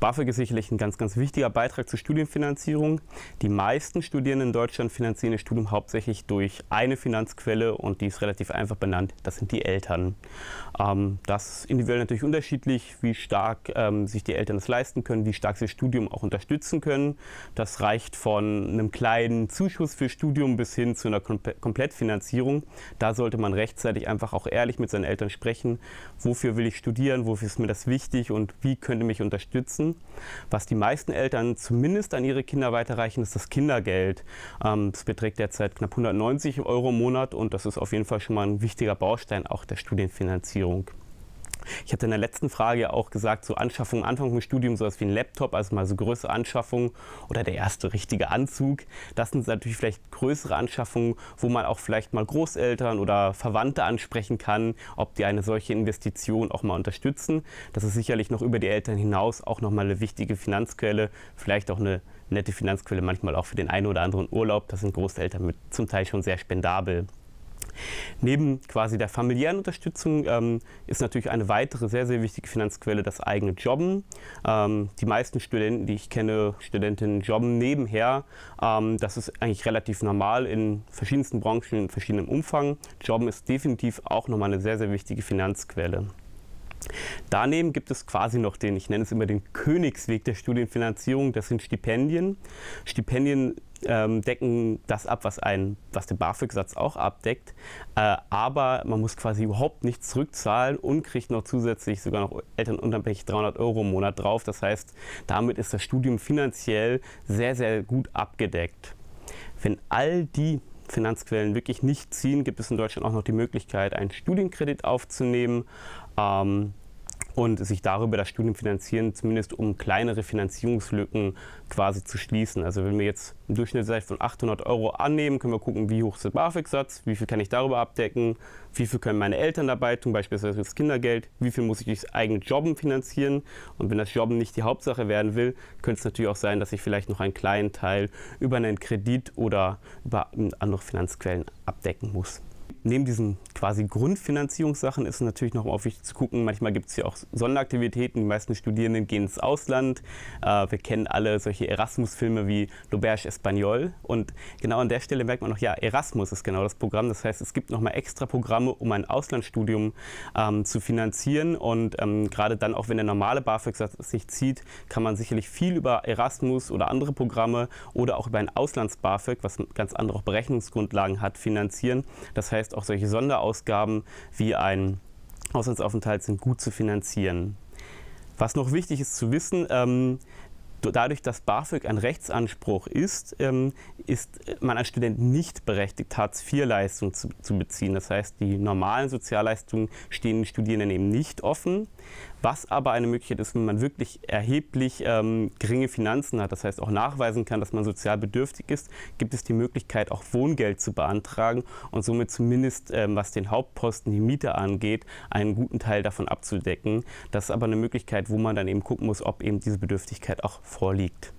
BAföG ist sicherlich ein ganz, ganz wichtiger Beitrag zur Studienfinanzierung. Die meisten Studierenden in Deutschland finanzieren ihr Studium hauptsächlich durch eine Finanzquelle und die ist relativ einfach benannt, das sind die Eltern. Ähm, das ist individuell natürlich unterschiedlich, wie stark ähm, sich die Eltern das leisten können, wie stark sie das Studium auch unterstützen können. Das reicht von einem kleinen Zuschuss für Studium bis hin zu einer Komple Komplettfinanzierung. Da sollte man rechtzeitig einfach auch ehrlich mit seinen Eltern sprechen, wofür will ich studieren, wofür ist mir das wichtig und wie könnte mich unterstützen haben. Was die meisten Eltern zumindest an ihre Kinder weiterreichen, ist das Kindergeld. Ähm, das beträgt derzeit knapp 190 Euro im Monat und das ist auf jeden Fall schon mal ein wichtiger Baustein auch der Studienfinanzierung. Ich hatte in der letzten Frage auch gesagt, so Anschaffung, Anfang des Studiums, sowas wie ein Laptop, also mal so größere Anschaffung oder der erste richtige Anzug. Das sind natürlich vielleicht größere Anschaffungen, wo man auch vielleicht mal Großeltern oder Verwandte ansprechen kann, ob die eine solche Investition auch mal unterstützen. Das ist sicherlich noch über die Eltern hinaus auch nochmal eine wichtige Finanzquelle, vielleicht auch eine nette Finanzquelle manchmal auch für den einen oder anderen Urlaub. Das sind Großeltern mit zum Teil schon sehr spendabel. Neben quasi der familiären Unterstützung ähm, ist natürlich eine weitere sehr, sehr wichtige Finanzquelle das eigene Jobben. Ähm, die meisten Studenten, die ich kenne, Studentinnen jobben nebenher. Ähm, das ist eigentlich relativ normal in verschiedensten Branchen, in verschiedenem Umfang. Jobben ist definitiv auch nochmal eine sehr, sehr wichtige Finanzquelle. Daneben gibt es quasi noch den, ich nenne es immer den Königsweg der Studienfinanzierung, das sind Stipendien. Stipendien ähm, decken das ab, was, ein, was der BAföG-Satz auch abdeckt, äh, aber man muss quasi überhaupt nichts zurückzahlen und kriegt noch zusätzlich sogar noch elternunabhängig 300 Euro im Monat drauf. Das heißt, damit ist das Studium finanziell sehr, sehr gut abgedeckt. Wenn all die Finanzquellen wirklich nicht ziehen, gibt es in Deutschland auch noch die Möglichkeit, einen Studienkredit aufzunehmen. Ähm, und sich darüber das Studium finanzieren, zumindest um kleinere Finanzierungslücken quasi zu schließen. Also wenn wir jetzt einen Durchschnittssatz von 800 Euro annehmen, können wir gucken, wie hoch ist der BAföG-Satz, wie viel kann ich darüber abdecken, wie viel können meine Eltern dabei tun, beispielsweise das Kindergeld, wie viel muss ich durchs eigene Jobben finanzieren und wenn das Jobben nicht die Hauptsache werden will, könnte es natürlich auch sein, dass ich vielleicht noch einen kleinen Teil über einen Kredit oder über andere Finanzquellen abdecken muss neben diesen quasi Grundfinanzierungssachen ist natürlich noch mal wichtig zu gucken. Manchmal gibt es ja auch Sonderaktivitäten. Die meisten Studierenden gehen ins Ausland. Äh, wir kennen alle solche Erasmus-Filme wie L'Auberge Espagnol. Und genau an der Stelle merkt man noch, ja, Erasmus ist genau das Programm. Das heißt, es gibt noch mal extra Programme, um ein Auslandsstudium ähm, zu finanzieren. Und ähm, gerade dann, auch wenn der normale BAföG sich zieht, kann man sicherlich viel über Erasmus oder andere Programme oder auch über ein Auslands-BAföG, was ganz andere Berechnungsgrundlagen hat, finanzieren. Das heißt, auch solche Sonderausgaben Ausgaben wie ein Auslandsaufenthalt sind gut zu finanzieren. Was noch wichtig ist zu wissen, ähm, dadurch, dass BAföG ein Rechtsanspruch ist, ähm, ist äh, man als Student nicht berechtigt, Hartz-IV-Leistungen zu, beziehen. Das heißt, die normalen Sozialleistungen stehen den Studierenden eben nicht offen. Was aber eine Möglichkeit ist, wenn man wirklich erheblich ähm, geringe Finanzen hat, das heißt auch nachweisen kann, dass man sozial bedürftig ist, gibt es die Möglichkeit, auch Wohngeld zu beantragen und somit zumindest, ähm, was den Hauptposten, die Miete angeht, einen guten Teil davon abzudecken. Das ist aber eine Möglichkeit, wo man dann eben gucken muss, ob eben diese Bedürftigkeit auch vorliegt.